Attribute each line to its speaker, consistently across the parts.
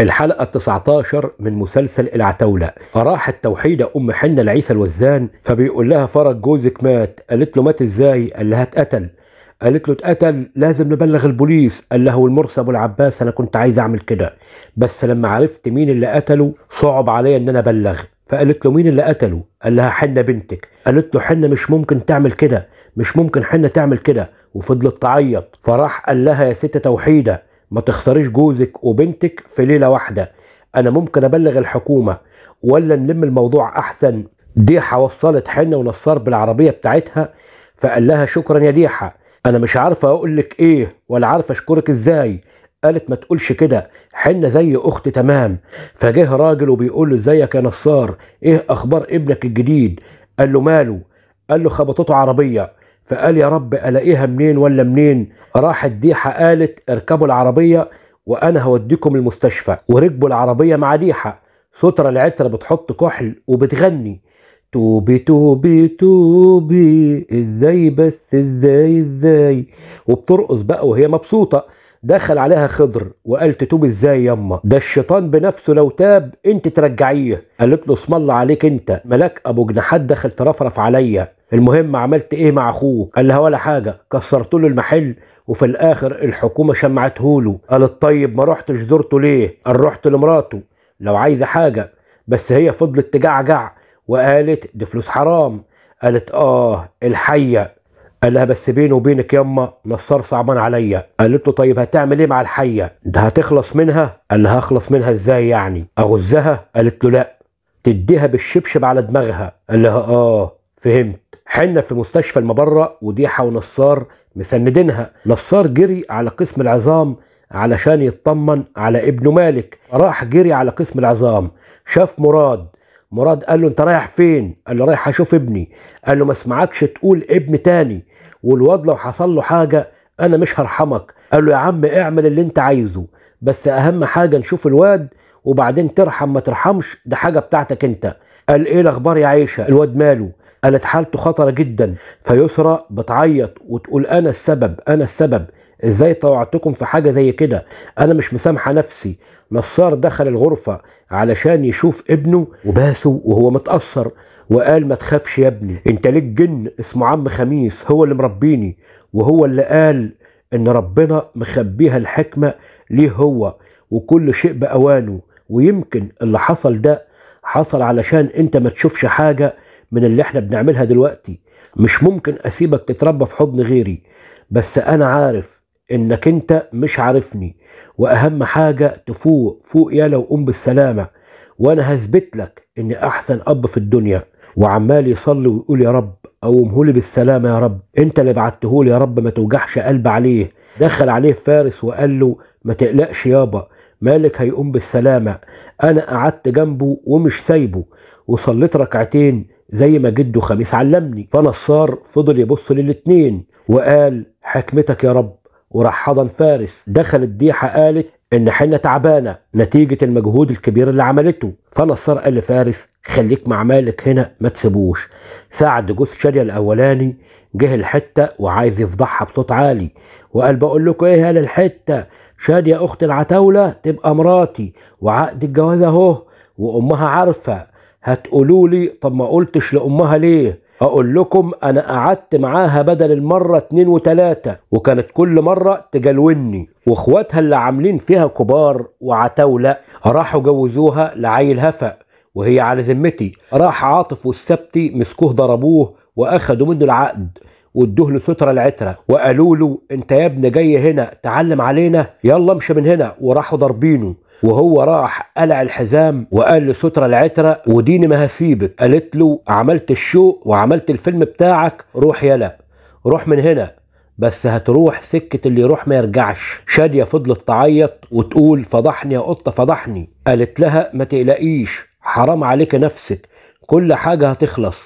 Speaker 1: الحلقة 19 من مسلسل العتاولة راح توحيدة أم حنة لعيسى الوزان فبيقول لها فرج جوزك مات قالت له مات إزاي قال لها اتقتل قالت له اتقتل لازم نبلغ البوليس قال له المرسي ابو العباس انا كنت عايز اعمل كده بس لما عرفت مين اللي قتله صعب عليا ان انا ابلغ فقالت له مين اللي قتله قال لها حنة بنتك قالت له حنة مش ممكن تعمل كده مش ممكن حنة تعمل كده وفضلت تعيط فراح قال لها يا ست توحيدة ما تختاريش جوزك وبنتك في ليله واحده انا ممكن ابلغ الحكومه ولا نلم الموضوع احسن ديحه وصلت حنه ونصار بالعربيه بتاعتها فقال لها شكرا يا ديحه انا مش عارفه اقول لك ايه ولا عارفه اشكرك ازاي قالت ما تقولش كده حنة زي أخت تمام فجه راجل وبيقول له ازيك يا نصار ايه اخبار ابنك الجديد قال له ماله قال له خبطته عربيه فقال يا رب الاقيها منين ولا منين راحت ديحه قالت اركبوا العربيه وانا هوديكم المستشفى وركبوا العربيه مع ديحه سترة العترة بتحط كحل وبتغني توبي توبي توبي ازاي بس ازاي ازاي وبترقص بقى وهي مبسوطة دخل عليها خضر وقال تتوب ازاي يما ده الشيطان بنفسه لو تاب انت ترجعيه قالت له اسم الله عليك انت ملاك ابو جناحات دخل ترفرف عليا المهم عملت ايه مع اخوه قال لها ولا حاجه كسرت له المحل وفي الاخر الحكومه شمعته له قالت طيب ما رحتش زرته ليه قال رحت لمراته لو عايزه حاجه بس هي فضلت تجعجع وقالت دي فلوس حرام قالت اه الحيه قال لها بس بيني وبينك يما نصار صعبان عليا قالت له طيب هتعمل ايه مع الحيه ده هتخلص منها قال لها هخلص منها ازاي يعني اغزها قالت له لا تديها بالشبشب على دماغها قال لها اه فهمت حنا في مستشفى المبرة وديحة ونصار مسندينها نصار جري على قسم العظام علشان يطمن على ابنه مالك راح جري على قسم العظام شاف مراد مراد قال له انت رايح فين قال له رايح اشوف ابني قال له ما اسمعكش تقول ابن تاني والواد لو حصل له حاجه انا مش هرحمك قال له يا عم اعمل اللي انت عايزه بس اهم حاجه نشوف الواد وبعدين ترحم ما ترحمش ده حاجه بتاعتك انت قال ايه الاخبار يا عيشه الواد ماله قالت حالته خطره جدا فيسرى بتعيط وتقول انا السبب انا السبب ازاي طوعتكم في حاجه زي كده انا مش مسامحه نفسي نصار دخل الغرفه علشان يشوف ابنه وباسه وهو متاثر وقال ما تخافش يا ابني انت ليك جن اسمه عم خميس هو اللي مربيني وهو اللي قال ان ربنا مخبيها الحكمه ليه هو وكل شيء باوانه ويمكن اللي حصل ده حصل علشان انت ما تشوفش حاجه من اللي احنا بنعملها دلوقتي مش ممكن اسيبك تتربى في حضن غيري بس انا عارف انك انت مش عارفني واهم حاجه تفوق فوق لو وقوم بالسلامه وانا هثبت لك اني احسن اب في الدنيا وعمال يصلي ويقول يا رب قومهولي بالسلامه يا رب انت اللي بعتهولي يا رب ما توجعش قلب عليه دخل عليه فارس وقال له ما تقلقش يابا مالك هيقوم بالسلامه انا قعدت جنبه ومش سايبه وصليت ركعتين زي ما جده خميس علمني فنصار فضل يبص للاتنين وقال حكمتك يا رب وراح حضن فارس دخل الديحة قالت إن حنا تعبانة نتيجة المجهود الكبير اللي عملته فنصار قال لفارس خليك مع مالك هنا ما تسيبوش سعد جوز شادية الأولاني جه الحتة وعايز يفضحها بصوت عالي وقال بقول لكم إيه يا الحتة شادية أخت العتاولة تبقى مراتي وعقد الجواز أهو وأمها عارفة هتقولوا لي طب ما قلتش لأمها ليه اقول لكم انا قعدت معاها بدل المره اتنين وتلاته وكانت كل مره تجلوني واخواتها اللي عاملين فيها كبار وعتاوله راحوا جوزوها لعيل هفأ وهي على ذمتي راح عاطف والسبتي مسكوه ضربوه واخدوا منه العقد وادوه له سترة العترة وقالوا له انت يا ابني جاي هنا تعلم علينا يلا امشي من هنا وراحوا ضاربينه وهو راح قلع الحزام وقال لسترة العترة وديني ما هسيبك قالت له عملت الشو وعملت الفيلم بتاعك روح يلا روح من هنا بس هتروح سكة اللي يروح ما يرجعش شادية فضلت تعيط وتقول فضحني يا قطة فضحني قالت لها ما تقلقيش حرام عليك نفسك كل حاجة هتخلص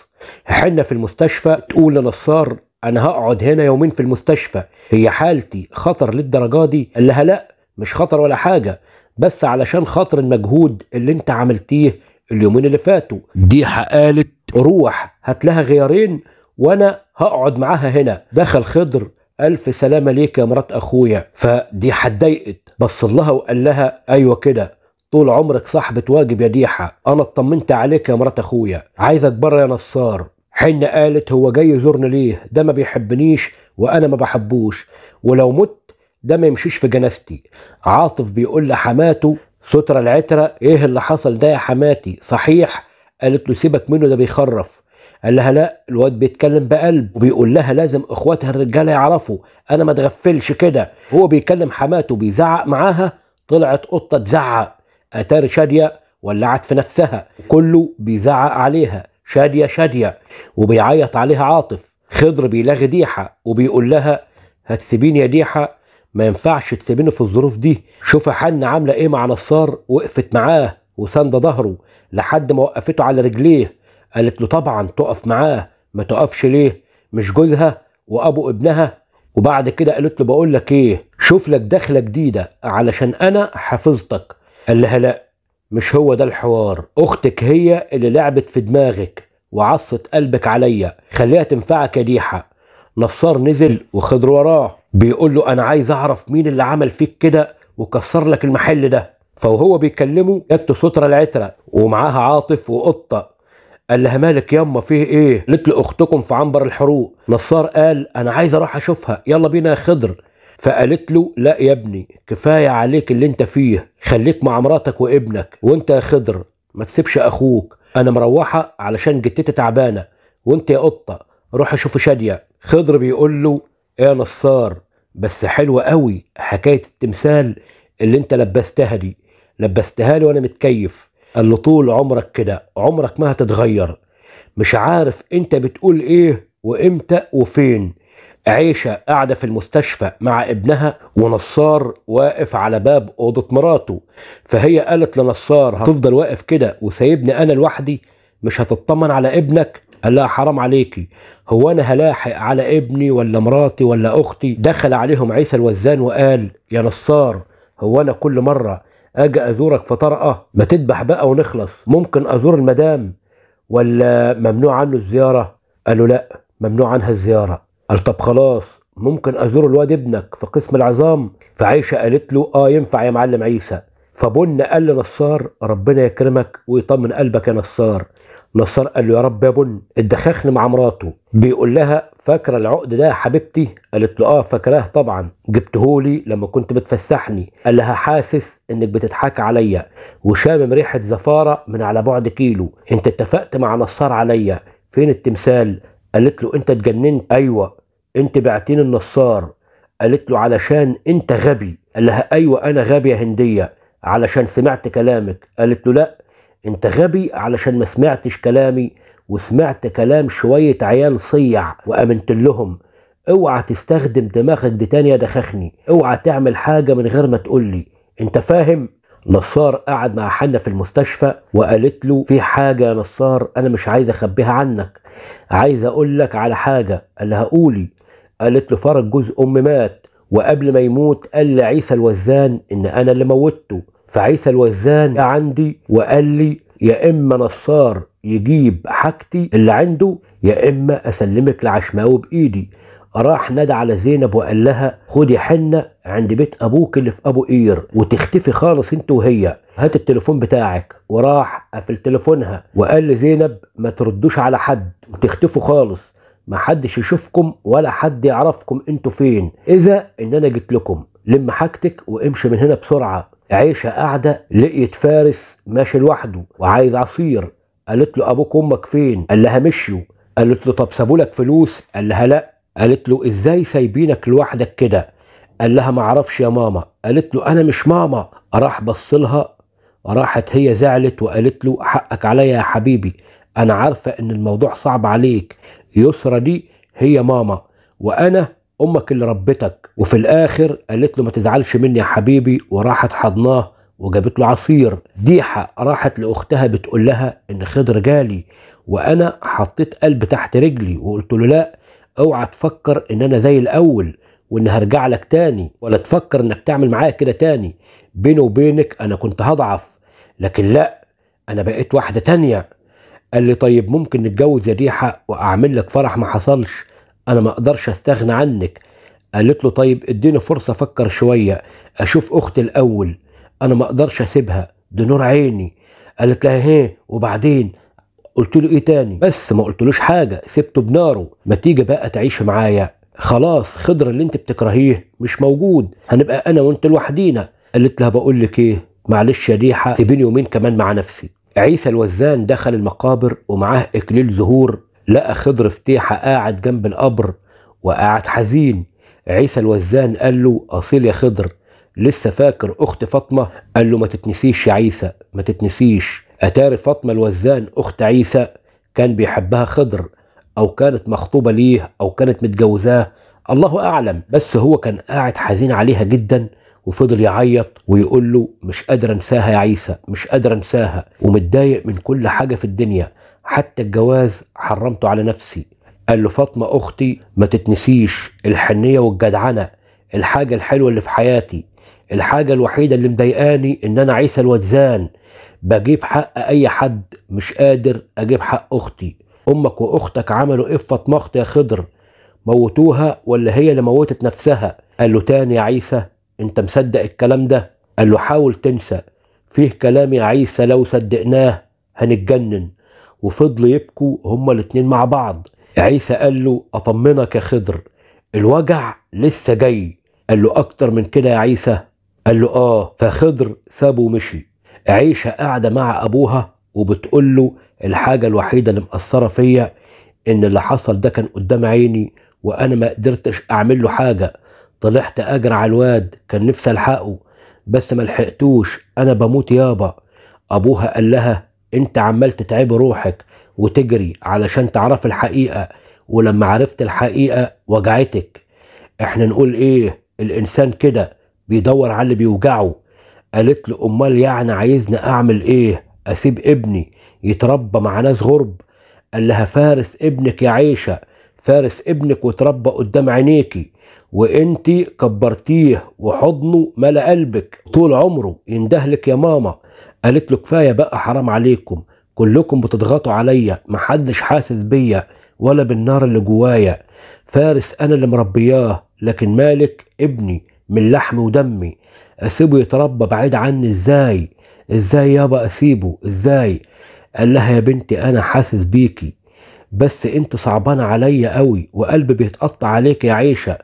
Speaker 1: حنا في المستشفى تقول لنصار انا هقعد هنا يومين في المستشفى هي حالتي خطر للدرجة دي قال لها لا مش خطر ولا حاجة بس علشان خاطر المجهود اللي انت عملتيه اليومين اللي فاتوا دي قالت روح هات لها غيارين وانا هقعد معاها هنا دخل خضر الف سلامة ليك يا مرات اخويا فدي حدايقت بص لها وقال لها ايوه كده طول عمرك صاحبة واجب يا ديحة انا اطمنت عليك يا مرات اخويا عايزك بره يا نصار حين قالت هو جاي يزورني ليه ده ما بيحبنيش وانا ما بحبوش ولو مت ده ما يمشيش في جنازتي عاطف بيقول لحماته سترة العترة ايه اللي حصل ده يا حماتي صحيح قالت له سيبك منه ده بيخرف قال لها لا الواد بيتكلم بقلب وبيقول لها لازم اخواتها الرجاله يعرفوا انا ما اتغفلش كده هو بيكلم حماته بيزعق معاها طلعت قطه تزعق اتاري شاديه ولعت في نفسها كله بيزعق عليها شاديه شاديه وبيعيط عليها عاطف خضر بيلاغي ديحه وبيقول لها هتسيبيني يا ديحه ما ينفعش تسيبينه في الظروف دي شوفي حن عامله ايه مع نصار وقفت معاه وساندة ظهره لحد ما وقفته على رجليه قالت له طبعا تقف معاه ما تقفش ليه مش جوزها وابو ابنها وبعد كده قالت له بقول لك ايه شوف لك دخله جديده علشان انا حفظتك قال لها لا مش هو ده الحوار اختك هي اللي لعبت في دماغك وعصت قلبك عليا خليها تنفعك يا ديحه نصار نزل وخضر وراه بيقول له انا عايز اعرف مين اللي عمل فيك كده وكسر لك المحل ده فهو بيكلمه جت سترة العترة ومعاها عاطف وقطة قال لها مالك ياما فيه ايه قالت له اختكم في عنبر الحروق نصار قال انا عايز اروح اشوفها يلا بينا يا خضر فقالت له لا يا ابني كفايه عليك اللي انت فيه خليك مع مراتك وابنك وانت يا خضر ما تسيبش اخوك انا مروحه علشان جتتي تعبانه وانت يا قطه روح اشوفه شاديه خضر بيقول له إيه يا نصار بس حلوه قوي حكايه التمثال اللي انت لبستها دي لبستها لي وانا متكيف قال له طول عمرك كده عمرك ما هتتغير مش عارف انت بتقول ايه وامتى وفين عيشة قاعدة في المستشفى مع ابنها ونصار واقف على باب أوضة مراته فهي قالت لنصار هتفضل واقف كده وسايبني أنا لوحدي مش هتطمن على ابنك قال لها حرام عليكي هو انا هلاحق على ابني ولا مراتي ولا اختي دخل عليهم عيسى الوزان وقال يا نصار هو انا كل مره اجي ازورك في طرقه ما تذبح بقى ونخلص ممكن ازور المدام ولا ممنوع عنه الزياره قالوا لا ممنوع عنها الزياره قال طب خلاص ممكن ازور الواد ابنك في قسم العظام فعيشه قالت له اه ينفع يا معلم عيسى فبن قال لنصار ربنا يكرمك ويطمن قلبك يا نصار نصار قال له يا رب يا بن اتدخخني مع مراته بيقول لها فاكره العقد ده يا حبيبتي قالت له اه فاكراه طبعا جبتهولي لما كنت بتفسحني قال لها حاسس انك بتضحك عليا وشامم ريحه زفاره من على بعد كيلو انت اتفقت مع نصار عليا فين التمثال قالت له انت اتجننت ايوه انت بعتين النصار قالت له علشان انت غبي قال لها ايوه انا غبي يا هنديه علشان سمعت كلامك قالت له لا انت غبي علشان ما سمعتش كلامي وسمعت كلام شوية عيال صيع وامنت لهم اوعى تستخدم دماغك دي تاني يا دخخني اوعى تعمل حاجة من غير ما تقولي انت فاهم نصار قعد مع حنا في المستشفى وقالت له في حاجة يا نصار أنا مش عايز أخبيها عنك عايز أقول لك على حاجة لها قولي قالت له فرج جوز أم مات وقبل ما يموت قال لعيسى الوزان إن أنا اللي موتته فعيسى الوزان عندي وقال لي يا اما نصار يجيب حاجتي اللي عنده يا اما اسلمك لعشماوي بايدي راح نادى على زينب وقال لها خدي حنه عند بيت ابوك اللي في ابو قير وتختفي خالص انت وهي هات التليفون بتاعك وراح قفل تليفونها وقال لزينب ما تردوش على حد وتختفوا خالص ما حدش يشوفكم ولا حد يعرفكم انتوا فين اذا ان انا جيت لكم لم حاجتك وامشي من هنا بسرعه عيشة قاعدة لقيت فارس ماشي لوحده وعايز عصير قالت له أبوك وأمك فين؟ قال لها مشيوا قالت له طب سابوا لك فلوس؟ قال لها لأ قالت له إزاي سايبينك لوحدك كده؟ قال لها معرفش يا ماما قالت له أنا مش ماما راح بصلها راحت هي زعلت وقالت له حقك عليا يا حبيبي أنا عارفة إن الموضوع صعب عليك يسرى دي هي ماما وأنا امك اللي ربتك وفي الاخر قالت له ما تزعلش مني يا حبيبي وراحت حضناه وجابت له عصير ديحة راحت لأختها بتقول لها إن خضر جالي وأنا حطيت قلب تحت رجلي وقلت له لا اوعى تفكر إن أنا زي الأول وإن هرجع لك تاني ولا تفكر إنك تعمل معايا كده تاني بيني وبينك أنا كنت هضعف لكن لا أنا بقيت واحدة تانية قال لي طيب ممكن نتجوز يا ريحة وأعمل لك فرح ما حصلش انا ما اقدرش استغنى عنك قالت له طيب اديني فرصه افكر شويه اشوف اختي الاول انا ما اقدرش اسيبها دي نور عيني قالت لها ايه وبعدين قلت له ايه تاني بس ما قلتلوش حاجه سبته بناره ما تيجي بقى تعيش معايا خلاص خضر اللي انت بتكرهيه مش موجود هنبقى انا وانت لوحدينا قالت لها بقول لك ايه معلش يا ريحه سيبيني يومين كمان مع نفسي عيسى الوزان دخل المقابر ومعاه اكليل زهور لقى خضر فتيحة قاعد جنب القبر وقاعد حزين عيسى الوزان قال له أصيل يا خضر لسه فاكر أخت فاطمة قال له ما تتنسيش يا عيسى ما تتنسيش أتاري فاطمة الوزان أخت عيسى كان بيحبها خضر أو كانت مخطوبة ليه أو كانت متجوزاه الله أعلم بس هو كان قاعد حزين عليها جدا وفضل يعيط ويقول له مش قادر انساها يا عيسى مش قادر انساها ومتضايق من كل حاجه في الدنيا حتى الجواز حرمته على نفسي قال له فاطمة أختي ما تتنسيش الحنية والجدعنة الحاجة الحلوة اللي في حياتي الحاجة الوحيدة اللي مضايقاني إن أنا عيسى الوجزان بجيب حق أي حد مش قادر أجيب حق أختي أمك وأختك عملوا إيه في فاطمة أختي يا خضر موتوها ولا هي اللي موتت نفسها قال له تاني يا عيسى أنت مصدق الكلام ده قال له حاول تنسى فيه كلام يا عيسى لو صدقناه هنتجنن وفضلوا يبكوا هما الاتنين مع بعض عيسى قال له أطمنك يا خضر الوجع لسه جاي قال له أكتر من كده يا عيسى قال له آه فخضر سابه ومشي عيشة قاعدة مع أبوها وبتقول له الحاجة الوحيدة اللي مأثرة فيا إن اللي حصل ده كان قدام عيني وأنا ما قدرتش أعمل له حاجة طلعت أجري على الواد كان نفسي ألحقه بس ما لحقتوش أنا بموت يابا أبوها قال لها انت عمال تتعب روحك وتجري علشان تعرف الحقيقة ولما عرفت الحقيقة وجعتك احنا نقول ايه الانسان كده بيدور على اللي بيوجعه قالت له امال يعني عايزني اعمل ايه اسيب ابني يتربى مع ناس غرب قال لها فارس ابنك يا عيشة فارس ابنك وتربى قدام عينيكي وانت كبرتيه وحضنه ملا قلبك طول عمره يندهلك يا ماما قالت له كفايه بقى حرام عليكم كلكم بتضغطوا عليا محدش حاسس بيا ولا بالنار اللي جوايا فارس انا اللي مربياه لكن مالك ابني من لحم ودمي اسيبه يتربى بعيد عني ازاي ازاي يابا اسيبه ازاي قال لها يا بنتي انا حاسس بيكي بس انت صعبانة عليا قوي وقلبي بيتقطع عليك يا عيشة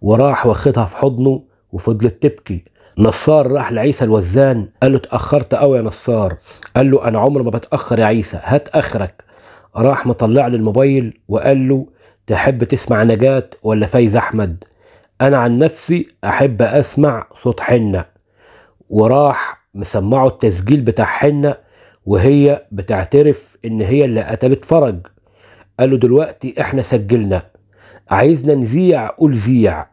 Speaker 1: وراح واخدها في حضنه وفضلت تبكي نصار راح لعيسى الوزان قال له اتأخرت قوي يا نصار قال له أنا عمري ما بتأخر يا عيسى هات آخرك راح مطلع له الموبايل وقال له تحب تسمع نجاة ولا فايز أحمد أنا عن نفسي أحب أسمع صوت حنة وراح مسمعه التسجيل بتاع حنة وهي بتعترف إن هي اللي قتلت فرج قال له دلوقتي إحنا سجلنا عايزنا نذيع قول ذيع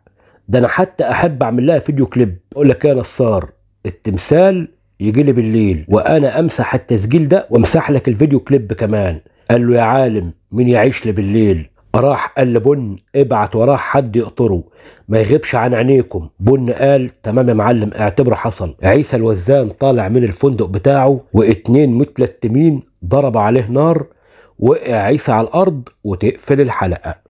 Speaker 1: ده انا حتى احب اعمل لها فيديو كليب اقول لك يا نصار التمثال يجي لي بالليل وانا امسح التسجيل ده وامسح لك الفيديو كليب كمان قال له يا عالم مين يعيش لي بالليل راح قال لبن ابعت وراه حد يقطره ما يغيبش عن عينيكم بن قال تمام يا معلم اعتبره حصل عيسى الوزان طالع من الفندق بتاعه واتنين متلتمين ضرب عليه نار وقع عيسى على الارض وتقفل الحلقه